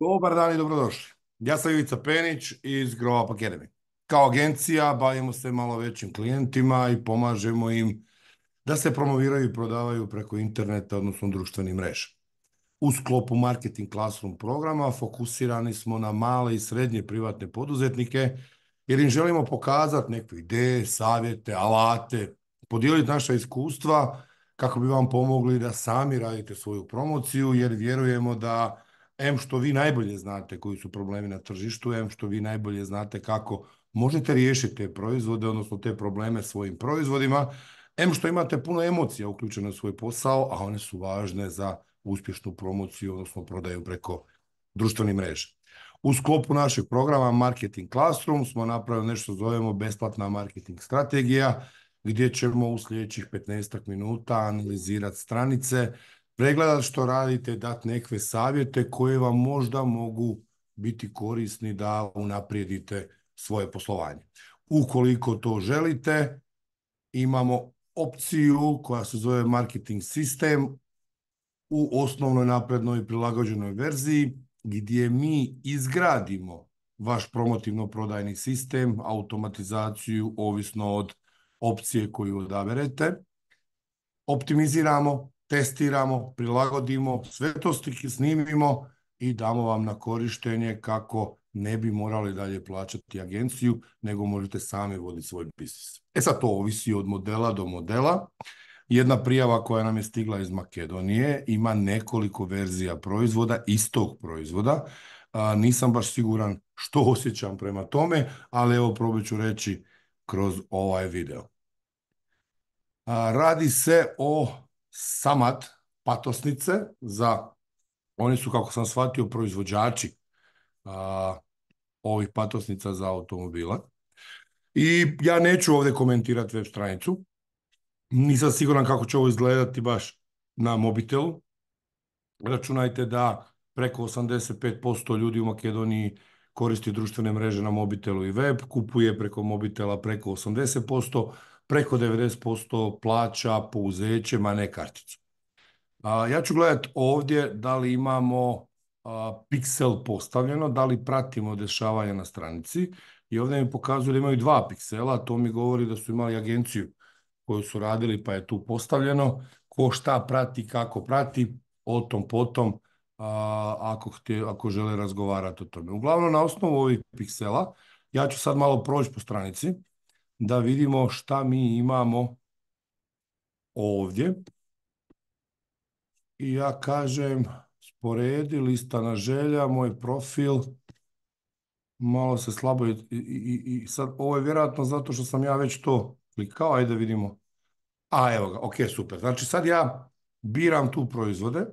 Dobar dan i dobrodošli. Ja sam Ivica Penić iz Grow Up Academy. Kao agencija bavimo se malo većim klijentima i pomažemo im da se promoviraju i prodavaju preko interneta, odnosno društvenih mreža. U sklopu Marketing Classroom programa fokusirani smo na male i srednje privatne poduzetnike jer im želimo pokazati neke ideje, savjete, alate, podijeliti naša iskustva kako bi vam pomogli da sami radite svoju promociju jer vjerujemo da em što vi najbolje znate koji su problemi na tržištu, em što vi najbolje znate kako možete riješiti te proizvode, odnosno te probleme svojim proizvodima, em što imate puno emocija uključene u svoj posao, a one su važne za uspješnu promociju, odnosno prodaju preko društvenih mreža. U sklopu našeg programa Marketing Classroom smo napravili nešto što zovemo besplatna marketing strategija, gdje ćemo u sljedećih 15 minuta analizirati stranice pregledat što radite, dat nekve savjete koje vam možda mogu biti korisni da unaprijedite svoje poslovanje. Ukoliko to želite, imamo opciju koja se zove marketing sistem u osnovnoj naprednoj prilagođenoj verziji gdje mi izgradimo vaš promotivno-prodajni sistem, automatizaciju, ovisno od opcije koju odaberete. Optimiziramo testiramo, prilagodimo, sve to snimimo i damo vam na korištenje kako ne bi morali dalje plaćati agenciju, nego možete sami voditi svoj biznis. E sad to ovisi od modela do modela. Jedna prijava koja nam je stigla iz Makedonije ima nekoliko verzija proizvoda, istog proizvoda. nisam baš siguran što osjećam prema tome, ali evo probat ću reći kroz ovaj video. radi se o Samat patosnice za, oni su kako sam shvatio proizvođači ovih patosnica za automobila. I ja neću ovdje komentirati web stranicu. Nisam siguran kako će ovo izgledati baš na mobitelu. Računajte da preko 85% ljudi u Makedoniji koristi društvene mreže na mobitelu i web, kupuje preko mobitela preko 80%, preko 90% plaća pouzećem, a ne karticu. ja ću gledati ovdje da li imamo piksel postavljeno, da li pratimo dešavanje na stranici i ovdje mi pokazuju da imaju dva piksela, to mi govori da su imali agenciju koju su radili pa je tu postavljeno, ko šta prati, kako prati, o tom potom, ako, ako žele razgovarati o tome. Uglavnom, na osnovu ovih piksela, ja ću sad malo proći po stranici, da vidimo šta mi imamo ovdje. I ja kažem, sporedi, lista na želja, moj profil, malo se slabo, i, sad ovo je vjerojatno zato što sam ja već to klikao, ajde vidimo. A evo ga, ok, super. Znači sad ja biram tu proizvode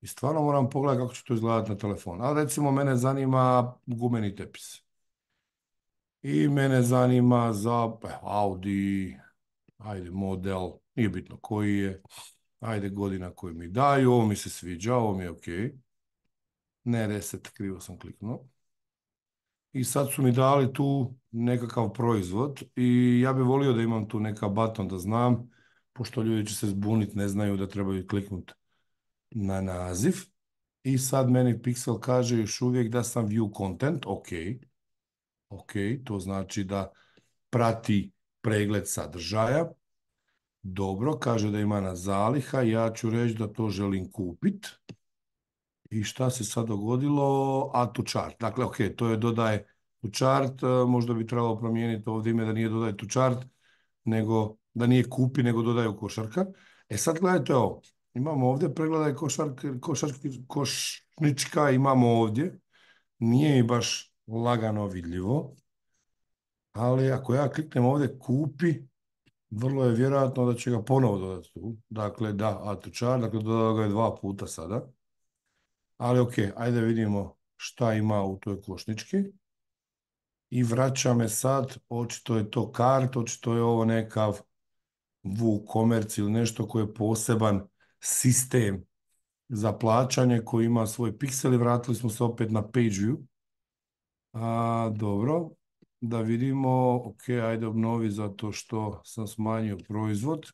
i stvarno moram pogledati kako će to izgledati na telefon. A recimo mene zanima gumeni tepis. I mene zanima za e, Audi, ajde model, nije bitno koji je, ajde godina koju mi daju, ovo mi se sviđa, ovo mi je ok. Ne reset, krivo sam kliknuo. I sad su mi dali tu nekakav proizvod i ja bih volio da imam tu neka button da znam, pošto ljudi će se zbuniti, ne znaju da trebaju kliknuti na naziv. I sad meni Pixel kaže još uvijek da sam view content, ok, Ok, to znači da prati pregled sadržaja. Dobro, kaže da ima na zaliha, ja ću reći da to želim kupit. I šta se sad dogodilo? A to chart. Dakle, ok, to je dodaje to čart. E, možda bi trebalo promijeniti ovdje ime da nije dodaje tu chart, nego da nije kupi, nego u košarka. E sad gledajte ovo. Imamo ovdje pregledaj košarka košnička, imamo ovdje. Nije i baš lagano vidljivo, ali ako ja kliknem ovdje kupi, vrlo je vjerojatno da će ga ponovo dodati tu. Dakle, da, atučar, dakle dodao ga je dva puta sada. Ali ok, ajde vidimo šta ima u toj košnički. I vraća me sad, očito je to kart, očito je ovo nekav WooCommerce ili nešto koje je poseban sistem za plaćanje koji ima svoj pikseli, vratili smo se opet na page a, dobro, da vidimo, ok, ajde obnovi zato što sam smanjio proizvod.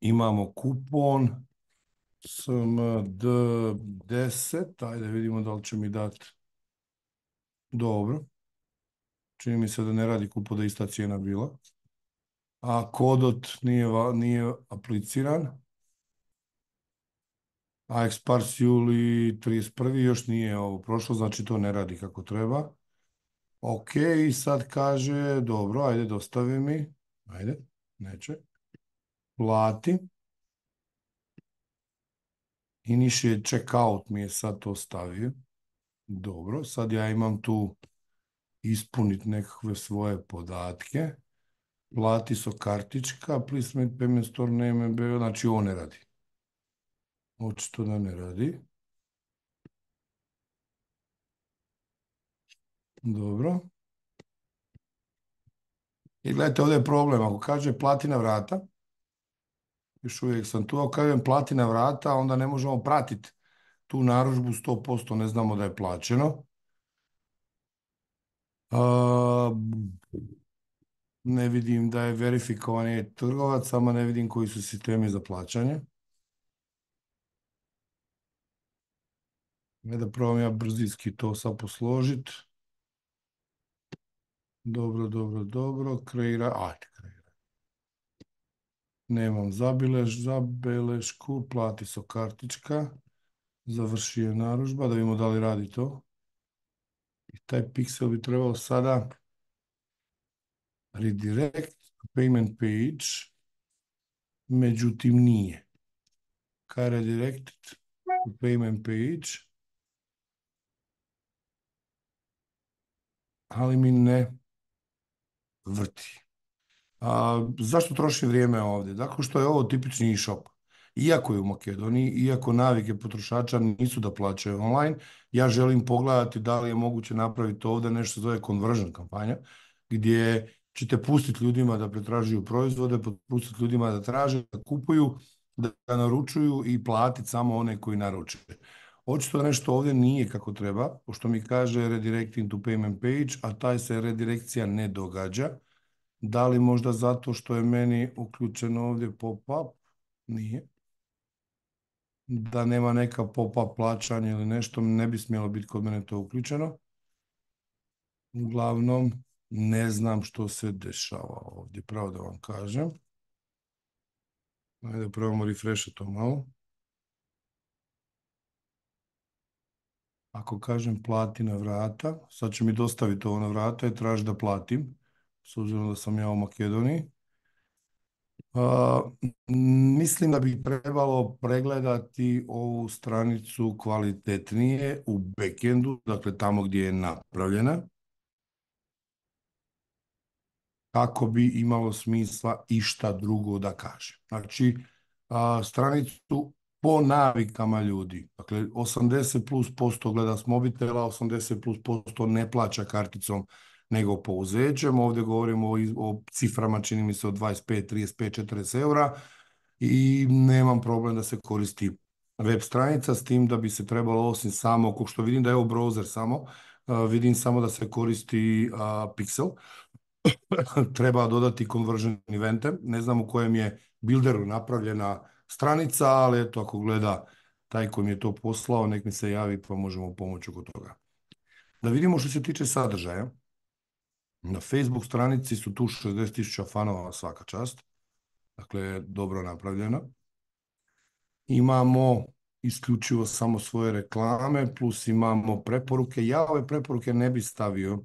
Imamo kupon SMD10, ajde vidimo da li će mi dati. Dobro, čini mi se da ne radi kupo da ista cijena bila. A kodot nije apliciran a eksparsiju juli 31. još nije ovo prošlo, znači to ne radi kako treba. Ok, sad kaže, dobro, ajde dostavi mi, ajde, neće, plati. Initiate checkout mi je sad to stavio. Dobro, sad ja imam tu ispuniti nekakve svoje podatke. Plati so kartička, please make payment store name, znači ovo ne radi. Očito da ne radi. Dobro. I gledajte, ovdje je problem. Ako kaže platina vrata, još uvijek sam tu, ako kažem platina vrata, onda ne možemo pratiti tu naružbu 100%, ne znamo da je plaćeno. ne vidim da je verifikovan je trgovac, samo ne vidim koji su sistemi za plaćanje. Ne da probam ja brzinski to sad posložiti. Dobro, dobro, dobro. Kreira, ajde, kreira. Nemam zabilež, zabelešku, plati so kartička. Završi je naružba, da vidimo da li radi to. I taj piksel bi trebao sada redirect payment page, međutim nije. Kaj redirect payment page? ali mi ne vrti. A, zašto troši vrijeme ovdje? Dakle, što je ovo tipični e-shop. Iako je u Makedoniji, iako navike potrošača nisu da plaćaju online, ja želim pogledati da li je moguće napraviti ovdje nešto zove conversion kampanja, gdje ćete pustiti ljudima da pretražuju proizvode, pustiti ljudima da traže, da kupuju, da naručuju i platiti samo one koji naručuju. Očito nešto ovdje nije kako treba, pošto mi kaže redirecting to payment page, a taj se redirekcija ne događa. Da li možda zato što je meni uključeno ovdje pop-up? Nije. Da nema neka pop-up plaćanja ili nešto, ne bi smjelo biti kod mene to uključeno. Uglavnom, ne znam što se dešava ovdje, pravo da vam kažem. Ajde, probamo refresh to malo. ako kažem plati na vrata, sad će mi dostaviti ovo na vrata i traži da platim, s obzirom da sam ja u Makedoniji. mislim da bi trebalo pregledati ovu stranicu kvalitetnije u backendu, dakle tamo gdje je napravljena, kako bi imalo smisla išta drugo da kaže. Znači, stranicu po navikama ljudi. Dakle, 80 plus posto gleda s mobitela, 80 plus posto ne plaća karticom nego pouzećem. Ovdje govorimo o, o ciframa, čini mi se, od 25, 35, 40 eura i nemam problem da se koristi web stranica s tim da bi se trebalo osim samo, ko što vidim da je ovo browser samo, vidim samo da se koristi a, Pixel, treba dodati conversion evente, ne znam u kojem je builderu napravljena stranica, ali eto, ako gleda taj koji mi je to poslao, nek mi se javi pa možemo pomoći oko toga. Da vidimo što se tiče sadržaja. Na Facebook stranici su tu 60.000 fanova svaka čast. Dakle, dobro napravljena. Imamo isključivo samo svoje reklame, plus imamo preporuke. Ja ove preporuke ne bi stavio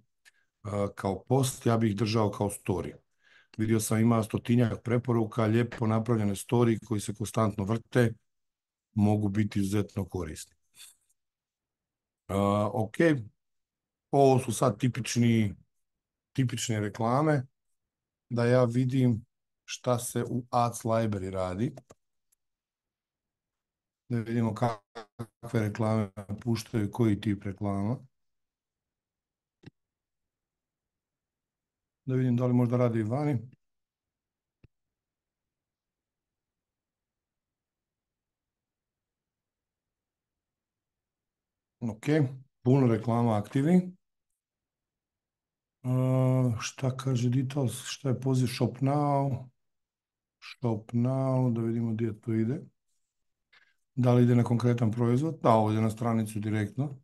kao post, ja bih ih držao kao story. Vidio sam ima stotinjak preporuka, lijepo napravljene story koji se konstantno vrte, mogu biti izuzetno korisni. ok, ovo su sad tipični, tipične reklame, da ja vidim šta se u Ads Library radi. Da vidimo kakve reklame puštaju, koji tip reklama. Da vidim da li možda radi i vani. Ok, puno reklama aktivni. E, šta kaže Ditos, šta je poziv Shop Now? Shop Now, da vidimo gdje to ide. Da li ide na konkretan proizvod? Da, ovo ide na stranicu direktno.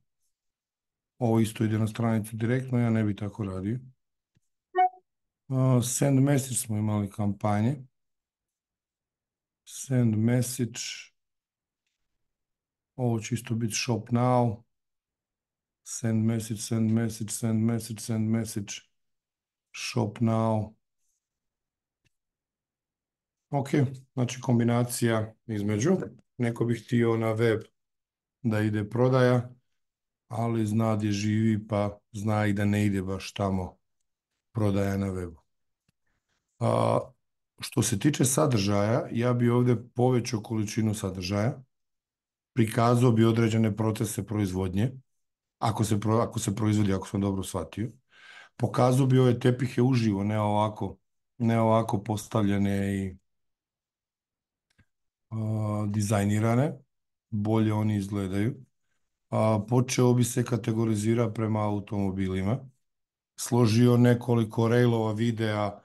Ovo isto ide na stranicu direktno, ja ne bi tako radio send message smo imali kampanje. Send message. Ovo će isto biti shop now. Send message, send message, send message, send message. Shop now. Ok, znači kombinacija između. Neko bi htio na web da ide prodaja, ali zna gdje živi pa zna i da ne ide baš tamo prodaja na webu. A, što se tiče sadržaja, ja bi ovdje povećao količinu sadržaja, prikazao bi određene procese proizvodnje, ako se, ako se proizvodi, ako sam dobro shvatio. Pokazao bi ove tepihe uživo, ne ovako, ne ovako postavljene i dizajnirane, bolje oni izgledaju. A, počeo bi se kategorizira prema automobilima složio nekoliko railova videa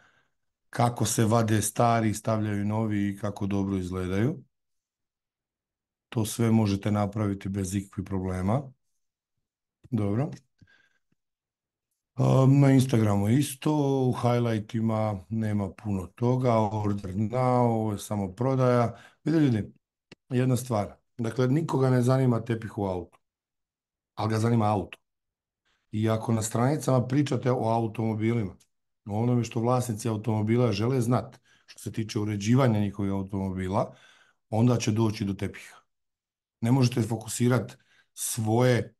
kako se vade stari, stavljaju novi i kako dobro izgledaju. To sve možete napraviti bez ikakvih problema. Dobro. Ehm, na Instagramu isto, u highlightima nema puno toga, order now, ovo je samo prodaja. Vidite ljudi, jedna stvar, dakle nikoga ne zanima tepih u autu, ali ga zanima auto. I ako na stranicama pričate o automobilima, o onome što vlasnici automobila žele znati, što se tiče uređivanja njihovih automobila, onda će doći do tepiha. Ne možete fokusirati svoje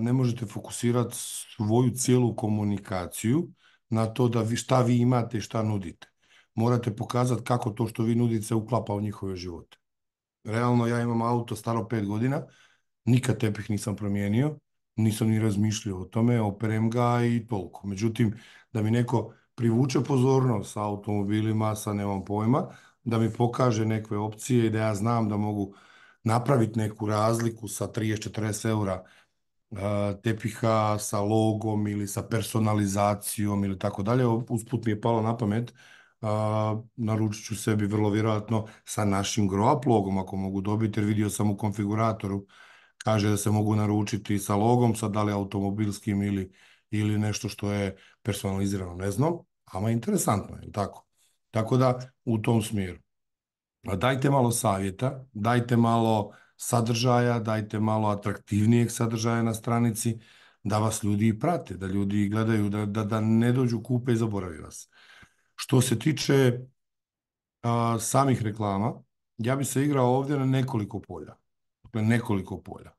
ne možete fokusirati svoju cijelu komunikaciju na to da vi, šta vi imate i šta nudite. Morate pokazati kako to što vi nudite se uklapa u njihove živote. Realno ja imam auto staro pet godina, nikad tepih nisam promijenio, nisam ni razmišljao o tome, operem ga i toliko. Međutim, da mi neko privuče pozornost sa automobilima, sa nemam pojma, da mi pokaže neke opcije i da ja znam da mogu napraviti neku razliku sa 30-40 eura tepiha sa logom ili sa personalizacijom ili tako dalje. Usput mi je palo na pamet, naručit ću sebi vrlo vjerojatno sa našim groap logom ako mogu dobiti jer vidio sam u konfiguratoru kaže da se mogu naručiti sa logom, sa da li automobilskim ili, ili nešto što je personalizirano, ne znam, ama interesantno je, tako? Tako da u tom smjeru. dajte malo savjeta, dajte malo sadržaja, dajte malo atraktivnijeg sadržaja na stranici, da vas ljudi i prate, da ljudi gledaju, da, da, da ne dođu kupe i zaboravi vas. Što se tiče a, samih reklama, ja bi se igrao ovdje na nekoliko polja dakle nekoliko polja.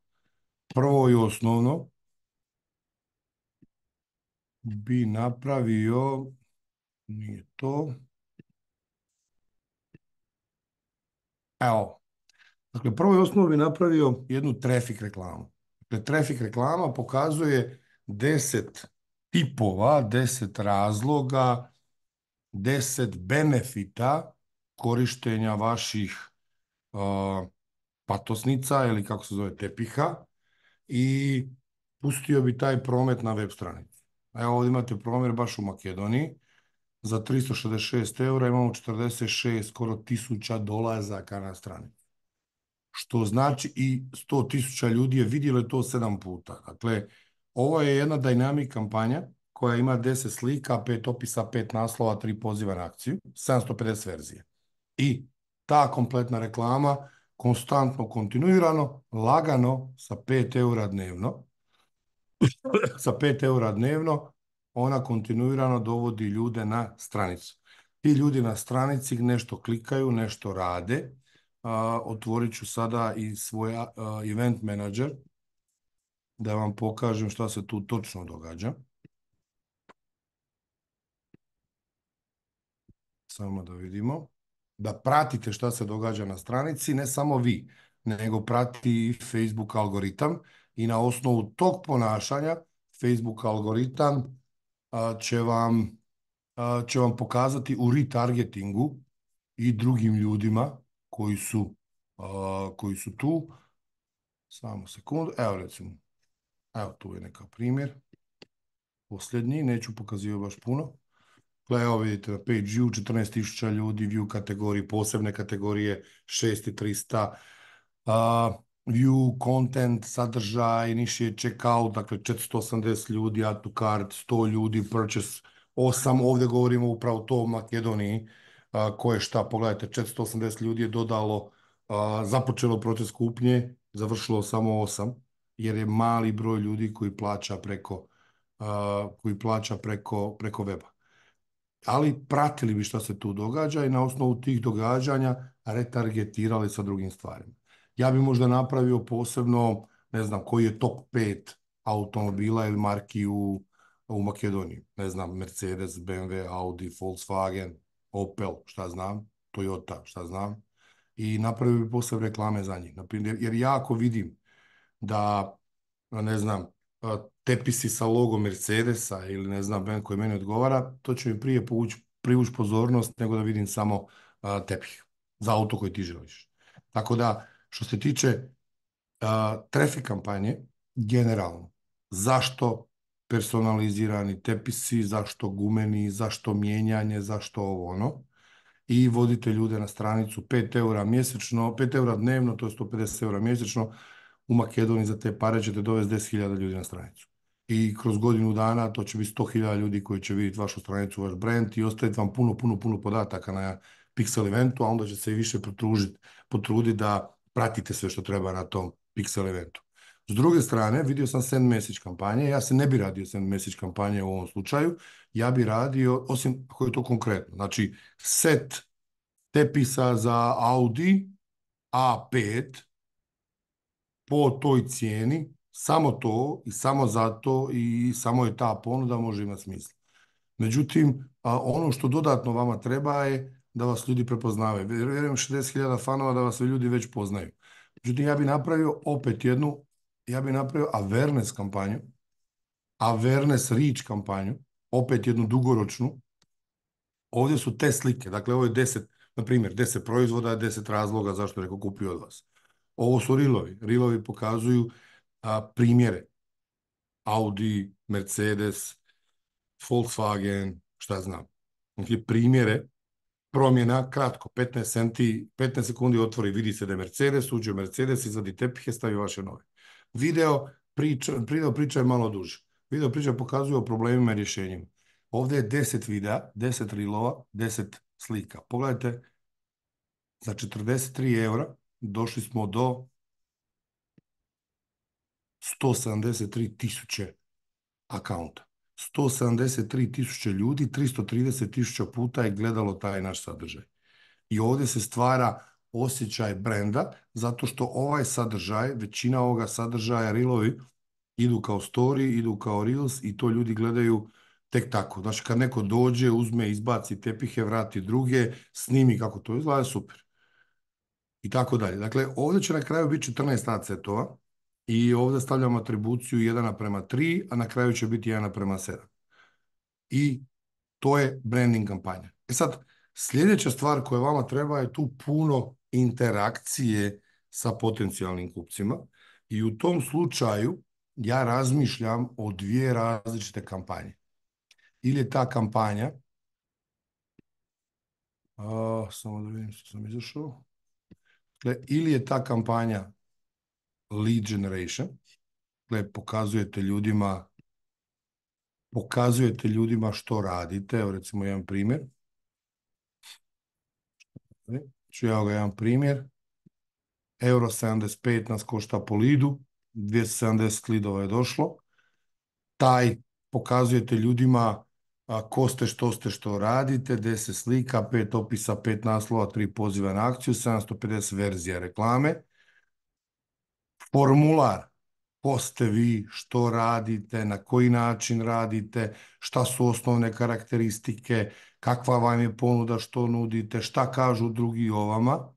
Prvo i osnovno bi napravio, nije to, evo, dakle prvo i osnovno bi napravio jednu trefik reklamu. Dakle, trefik reklama pokazuje deset tipova, deset razloga, deset benefita korištenja vaših patosnica ili kako se zove tepiha i pustio bi taj promet na web stranici. Evo ovdje imate promjer baš u Makedoniji. Za 366 eura imamo 46, skoro tisuća dolazaka na stranicu. Što znači i 100 tisuća ljudi je vidjelo to sedam puta. Dakle, ovo je jedna dynamic kampanja koja ima 10 slika, 5 opisa, 5 naslova, 3 poziva na akciju, 750 verzije. I ta kompletna reklama konstantno, kontinuirano, lagano sa 5 eura dnevno. sa 5 eura dnevno ona kontinuirano dovodi ljude na stranicu. Ti ljudi na stranici nešto klikaju, nešto rade. Otvorit ću sada i svoj event manager da vam pokažem šta se tu točno događa. Samo da vidimo da pratite šta se događa na stranici, ne samo vi, nego prati Facebook algoritam i na osnovu tog ponašanja Facebook algoritam će, vam, će vam pokazati u retargetingu i drugim ljudima koji su, koji su tu. Samo sekundu, evo recimo, evo tu je neka primjer. Posljednji, neću pokazivati baš puno evo vidite page view, 14.000 ljudi, view kategorije, posebne kategorije 6 view, content, sadržaj, je checkout, dakle 480 ljudi, add to cart, 100 ljudi, purchase, 8, ovdje govorimo upravo to o Makedoniji, koje šta, pogledajte, 480 ljudi je dodalo, započelo proces kupnje, završilo samo 8, jer je mali broj ljudi koji plaća koji plaća preko, preko weba ali pratili bi što se tu događa i na osnovu tih događanja retargetirali sa drugim stvarima. Ja bi možda napravio posebno, ne znam, koji je top 5 automobila ili marki u, u Makedoniji. Ne znam, Mercedes, BMW, Audi, Volkswagen, Opel, šta znam, Toyota, šta znam. I napravio bi posebne reklame za njih. Jer jako vidim da, ne znam, tepisi sa logo Mercedesa ili ne znam ben koji meni odgovara, to će mi prije privući pozornost nego da vidim samo tepih za auto koji ti želiš. Tako da, što se tiče trefi kampanje, generalno, zašto personalizirani tepisi, zašto gumeni, zašto mijenjanje, zašto ovo ono. I vodite ljude na stranicu 5 eura mjesečno, 5 eura dnevno, to je 150 eura mjesečno, u Makedoniji za te pare ćete dovesti 10.000 ljudi na stranicu. I kroz godinu dana to će biti 100.000 ljudi koji će vidjeti vašu stranicu, vaš brand i ostaviti vam puno, puno, puno podataka na Pixel eventu, a onda će se i više potruditi da pratite sve što treba na tom Pixel eventu. S druge strane, vidio sam send message kampanje, ja se ne bi radio send message kampanje u ovom slučaju, ja bi radio, osim ako je to konkretno, znači set tepisa za Audi A5 po toj cijeni, samo to i samo zato i samo je ta ponuda može imati smisla. Međutim, ono što dodatno vama treba je da vas ljudi prepoznavaju. Vjerujem 60.000 fanova da vas ljudi već poznaju. Međutim, ja bih napravio opet jednu, ja bih napravio awareness kampanju, avernes reach kampanju, opet jednu dugoročnu. Ovdje su te slike, dakle ovo je 10, na primjer, 10 proizvoda, 10 razloga zašto je neko kupio od vas. Ovo su rilovi. Rilovi pokazuju primjere. Audi, Mercedes, Volkswagen, šta znam. Znači, primjere promjena, kratko, 15, senti, 15 sekundi otvori, vidi se da je Mercedes, uđe u Mercedes, izvadi tepihe, stavi vaše nove. Video priča, priča je malo duže. Video priča pokazuje o problemima i rješenjima. Ovdje je 10 videa, 10 rilova, 10 slika. Pogledajte, za 43 eura došli smo do 173 tisuće akaunta. 173 tisuće ljudi, 330 tisuća puta je gledalo taj naš sadržaj. I ovdje se stvara osjećaj brenda, zato što ovaj sadržaj, većina ovoga sadržaja, rilovi, idu kao story, idu kao reels i to ljudi gledaju tek tako. Znači kad neko dođe, uzme, izbaci tepihe, vrati druge, snimi kako to izgleda, super i tako dalje. Dakle, ovdje će na kraju biti 14 ACT-ova i ovdje stavljamo atribuciju 1 prema 3, a na kraju će biti 1 prema 7. I to je branding kampanja. E sad, sljedeća stvar koja vama treba je tu puno interakcije sa potencijalnim kupcima i u tom slučaju ja razmišljam o dvije različite kampanje. Ili je ta kampanja, samo da vidim što sam izašao, gle dakle, ili je ta kampanja lead generation, gle dakle, pokazujete ljudima pokazujete ljudima što radite. Evo recimo jedan primjer. Ću ja ga jedan primjer. Euro 75 nas košta po lidu, 270 lidova je došlo. Taj pokazujete ljudima a, ko ste, što ste, što radite, 10 slika, pet opisa, pet naslova, 3 poziva na akciju, 750 verzija reklame. Formular, ko ste vi, što radite, na koji način radite, šta su osnovne karakteristike, kakva vam je ponuda, što nudite, šta kažu drugi o vama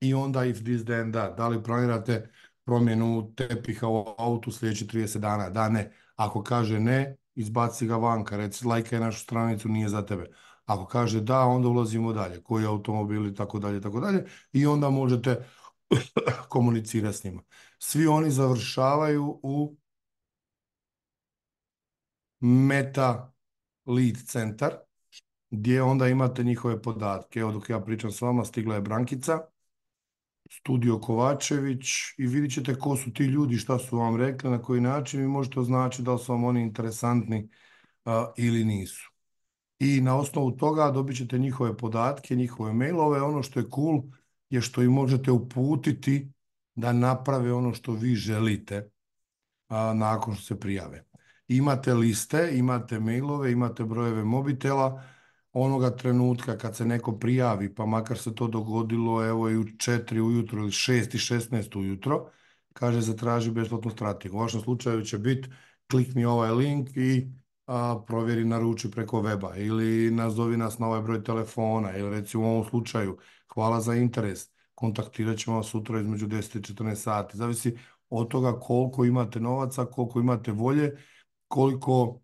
i onda if this then that. Da li planirate promjenu tepiha u autu sljedeći 30 dana? Da, ne. Ako kaže ne, izbaci ga vanka, reci lajkaj našu stranicu, nije za tebe. Ako kaže da, onda ulazimo dalje, koji automobil i tako dalje, tako dalje. I onda možete komunicirati s njima. Svi oni završavaju u meta lead centar, gdje onda imate njihove podatke. Evo dok ja pričam s vama, stigla je Brankica, Studio Kovačević i vidjet ćete ko su ti ljudi, šta su vam rekli, na koji način i možete označiti da li su vam oni interesantni ili nisu. I na osnovu toga dobit ćete njihove podatke, njihove mailove. Ono što je cool je što im možete uputiti da naprave ono što vi želite nakon što se prijave. Imate liste, imate mailove, imate brojeve mobitela, onoga trenutka kad se neko prijavi, pa makar se to dogodilo evo i u 4 ujutro ili 6 i 16 ujutro, kaže zatraži besplatnu strategiju. U vašem slučaju će biti klikni ovaj link i a, provjeri naruči preko weba ili nazovi nas na ovaj broj telefona ili recimo u ovom slučaju hvala za interes, kontaktirat ćemo vas sutra između 10 i 14 sati. Zavisi od toga koliko imate novaca, koliko imate volje, koliko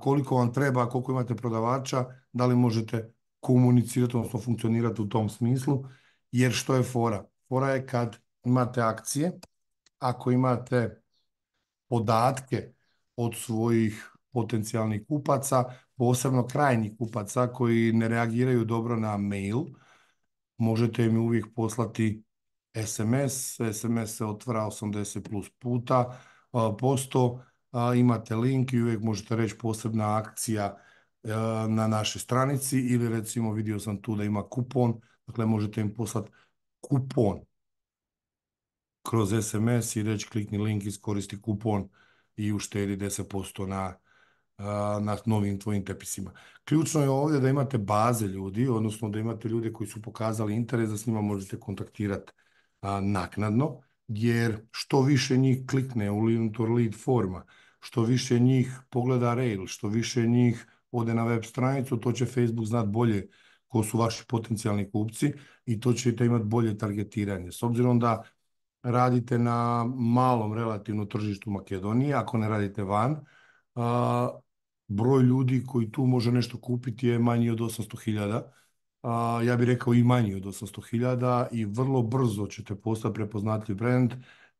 koliko vam treba, koliko imate prodavača, da li možete komunicirati, odnosno funkcionirati u tom smislu, jer što je fora? Fora je kad imate akcije, ako imate podatke od svojih potencijalnih kupaca, posebno krajnjih kupaca koji ne reagiraju dobro na mail, možete im uvijek poslati SMS, SMS se otvara 80 plus puta, posto, imate link i uvijek možete reći posebna akcija e, na našoj stranici ili recimo vidio sam tu da ima kupon, dakle možete im poslati kupon kroz SMS i reći klikni link, iskoristi kupon i uštedi 10% na, e, na novim tvojim tepisima. Ključno je ovdje da imate baze ljudi, odnosno da imate ljude koji su pokazali interes, da s njima možete kontaktirati naknadno, jer što više njih klikne u Lintor lead forma, što više njih pogleda Rail, što više njih ode na web stranicu, to će Facebook znat bolje ko su vaši potencijalni kupci i to ćete imati bolje targetiranje. S obzirom da radite na malom relativnom tržištu Makedonije, ako ne radite van, broj ljudi koji tu može nešto kupiti je manji od 800.000, ja bih rekao i manji od 800.000 i vrlo brzo ćete postati prepoznatljiv brand,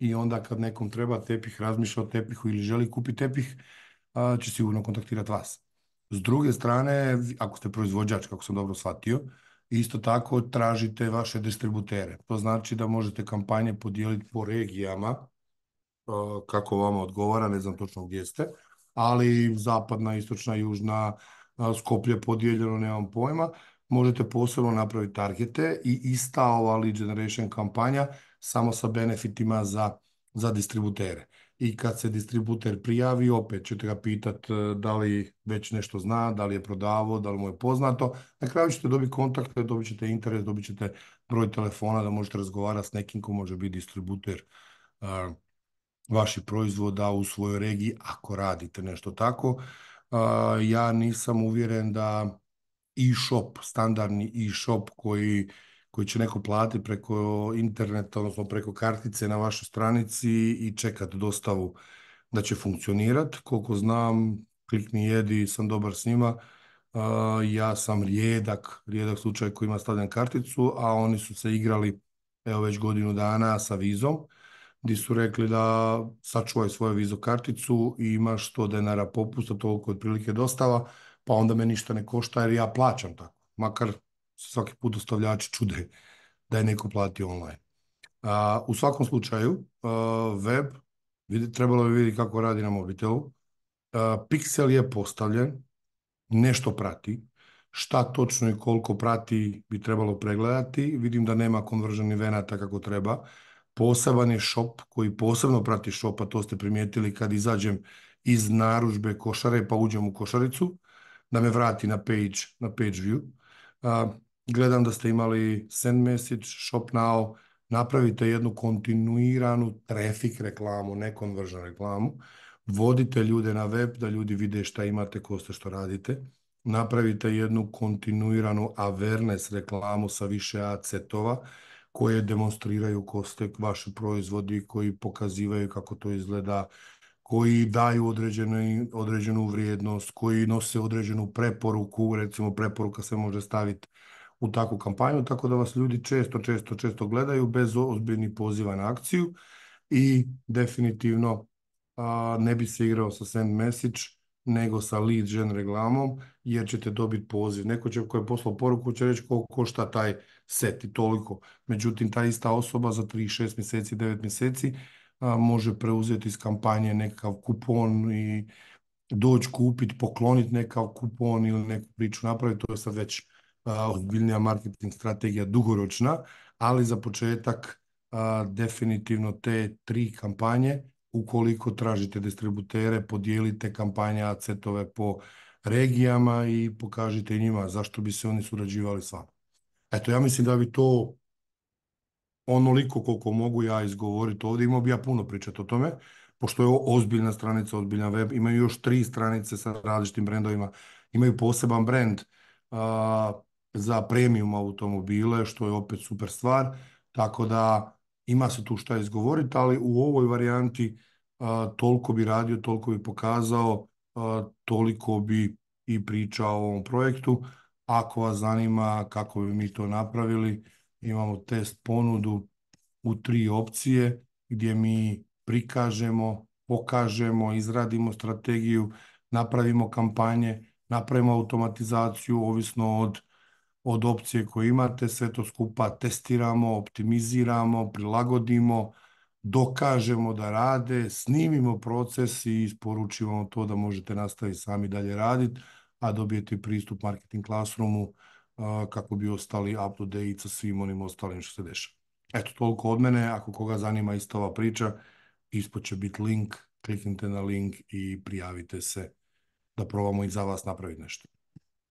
i onda kad nekom treba tepih, razmišlja o tepihu ili želi kupiti tepih, će sigurno kontaktirati vas. S druge strane, ako ste proizvođač, kako sam dobro shvatio, isto tako tražite vaše distributere. To znači da možete kampanje podijeliti po regijama, kako vama odgovara, ne znam točno gdje ste, ali zapadna, istočna, južna, Skoplje podijeljeno, nemam pojma, možete posebno napraviti targete i ista ova lead generation kampanja samo sa benefitima za, za distributere. I kad se distributer prijavi, opet ćete ga pitati e, da li već nešto zna, da li je prodavao, da li mu je poznato. Na kraju ćete dobiti kontakte, dobit ćete interes, dobit ćete broj telefona da možete razgovarati s nekim ko može biti distributer e, vaših proizvoda u svojoj regiji ako radite nešto tako. E, ja nisam uvjeren da e-shop, standardni e-shop koji koji će neko platiti preko interneta, odnosno preko kartice na vašoj stranici i čekati dostavu da će funkcionirati. Koliko znam, klikni jedi, sam dobar s njima. Ja sam rijedak, rijedak slučaj koji ima stavljen karticu, a oni su se igrali evo već godinu dana sa vizom, gdje su rekli da sačuvaj svoju vizu karticu i imaš to denara popusta, toliko otprilike dostava, pa onda me ništa ne košta jer ja plaćam tako. Makar svaki put dostavljači čude da je neko platio online. u svakom slučaju, web, trebalo bi vidjeti kako radi na mobitelu, piksel Pixel je postavljen, nešto prati, šta točno i koliko prati bi trebalo pregledati, vidim da nema konvrženi venata kako treba, poseban je shop koji posebno prati shop, a to ste primijetili kad izađem iz naružbe košare pa uđem u košaricu, da me vrati na page, na page view, Gledam da ste imali send message, shop now, napravite jednu kontinuiranu trafik reklamu, ne conversion reklamu, vodite ljude na web da ljudi vide šta imate, ko ste, što radite, napravite jednu kontinuiranu awareness reklamu sa više acetova koje demonstriraju ko ste, vaši proizvodi koji pokazivaju kako to izgleda, koji daju određenu, određenu vrijednost, koji nose određenu preporuku, recimo preporuka se može staviti u takvu kampanju, tako da vas ljudi često, često, često gledaju bez ozbiljnih poziva na akciju i definitivno ne bi se igrao sa send message, nego sa lead gen reklamom, jer ćete dobiti poziv. Neko će koji je poslao poruku će reći koliko košta taj set i toliko. Međutim, ta ista osoba za 3, 6 mjeseci, 9 mjeseci može preuzeti iz kampanje nekakav kupon i doći kupiti, pokloniti nekakav kupon ili neku priču napraviti, to je sad već ozbiljnija marketing strategija dugoročna, ali za početak definitivno te tri kampanje, ukoliko tražite distributere, podijelite kampanje acetove po regijama i pokažite njima zašto bi se oni surađivali s vama. Eto, ja mislim da bi to onoliko koliko mogu ja izgovoriti ovdje, imao bi ja puno pričati o tome, pošto je ovo ozbiljna stranica, ozbiljna web, imaju još tri stranice sa različitim brendovima, imaju poseban brend za premium automobile, što je opet super stvar, tako da ima se tu šta izgovoriti, ali u ovoj varijanti toliko bi radio, toliko bi pokazao, toliko bi i pričao o ovom projektu. Ako vas zanima kako bi mi to napravili, imamo test ponudu u tri opcije gdje mi prikažemo, pokažemo, izradimo strategiju, napravimo kampanje, napravimo automatizaciju ovisno od, od opcije koje imate, sve to skupa testiramo, optimiziramo, prilagodimo, dokažemo da rade, snimimo proces i isporučimo to da možete nastaviti sami dalje raditi, a dobijete pristup Marketing Classroomu kako bi ostali up to date sa svim onim ostalim što se dešava. Eto, toliko od mene. Ako koga zanima ista ova priča, ispod će biti link, kliknite na link i prijavite se da probamo i za vas napraviti nešto.